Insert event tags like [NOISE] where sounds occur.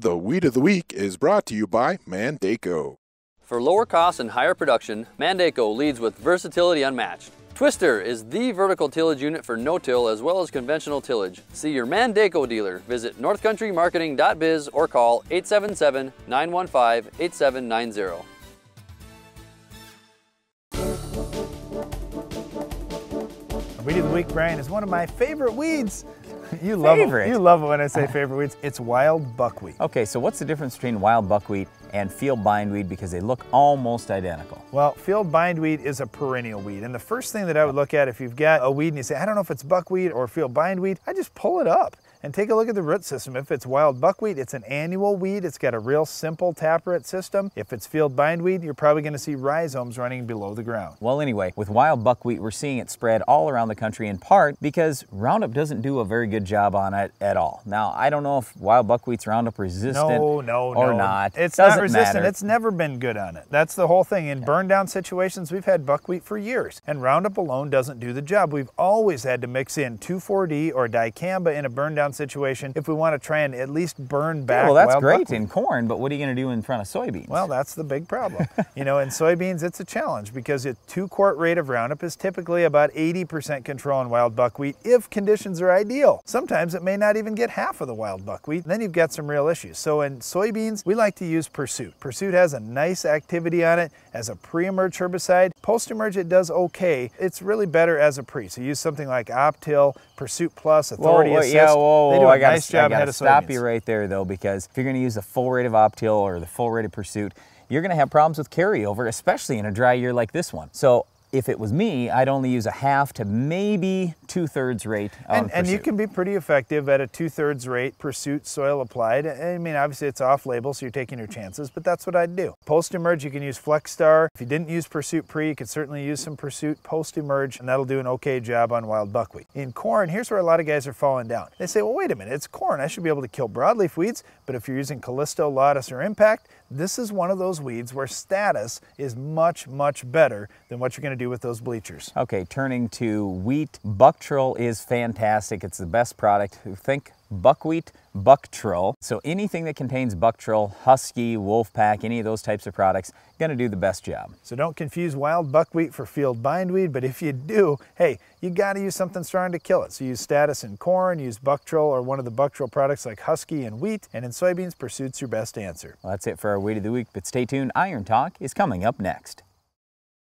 The weed of the Week is brought to you by Mandaco. For lower costs and higher production, Mandaco leads with versatility unmatched. Twister is the vertical tillage unit for no-till as well as conventional tillage. See your Mandaco dealer. Visit northcountrymarketing.biz or call 877-915-8790. Weed of the Week, Brian, is one of my favorite weeds you love favorite. It. You love it when I say favorite weeds. It's wild buckwheat. Okay, so what's the difference between wild buckwheat and field bindweed because they look almost identical? Well, field bindweed is a perennial weed. And the first thing that I would look at if you've got a weed and you say, I don't know if it's buckwheat or field bindweed, I just pull it up and take a look at the root system. If it's wild buckwheat, it's an annual weed. It's got a real simple taproot system. If it's field bindweed, you're probably going to see rhizomes running below the ground. Well, anyway, with wild buckwheat, we're seeing it spread all around the country in part because Roundup doesn't do a very good job on it at all. Now, I don't know if wild buckwheat's Roundup resistant no, no, or no. not. It's doesn't not resistant. Matter. It's never been good on it. That's the whole thing. In yeah. burn down situations, we've had buckwheat for years, and Roundup alone doesn't do the job. We've always had to mix in 2,4-D or dicamba in a burn down ground situation if we want to try and at least burn back. Yeah, well, that's great buckwheat. in corn, but what are you going to do in front of soybeans? Well, that's the big problem. [LAUGHS] you know, in soybeans, it's a challenge because a two quart rate of Roundup is typically about 80% control in wild buckwheat if conditions are ideal. Sometimes it may not even get half of the wild buckwheat. Then you've got some real issues. So in soybeans, we like to use Pursuit. Pursuit has a nice activity on it as a pre-emerge herbicide. Post-emerge, it does okay. It's really better as a pre. So use something like Optil, Pursuit Plus, Authority Assist. Yeah, whoa, oh, they do I nice job I gotta stop you right there though, because if you're gonna use the full rate of Optil or the full rate of Pursuit, you're gonna have problems with carryover, especially in a dry year like this one. So if it was me, I'd only use a half to maybe two-thirds rate. And, and you can be pretty effective at a two-thirds rate pursuit soil applied. I mean, obviously it's off-label, so you're taking your chances, but that's what I'd do. Post-emerge, you can use FlexStar. If you didn't use Pursuit Pre, you could certainly use some Pursuit post-emerge, and that'll do an okay job on wild buckwheat. In corn, here's where a lot of guys are falling down. They say, well, wait a minute, it's corn. I should be able to kill broadleaf weeds, but if you're using Callisto, Lotus, or Impact, this is one of those weeds where status is much, much better than what you're gonna do with those bleachers. Okay, turning to wheat, buckwheat, Bucktrill is fantastic. It's the best product. Think buckwheat, bucktrill. So anything that contains bucktrill, husky, wolfpack, any of those types of products, gonna do the best job. So don't confuse wild buckwheat for field bindweed, but if you do, hey, you gotta use something strong to kill it. So use status in corn, use bucktrill or one of the bucktrill products like husky and wheat, and in soybeans, Pursuit's your best answer. Well, that's it for our Weed of the Week, but stay tuned, Iron Talk is coming up next.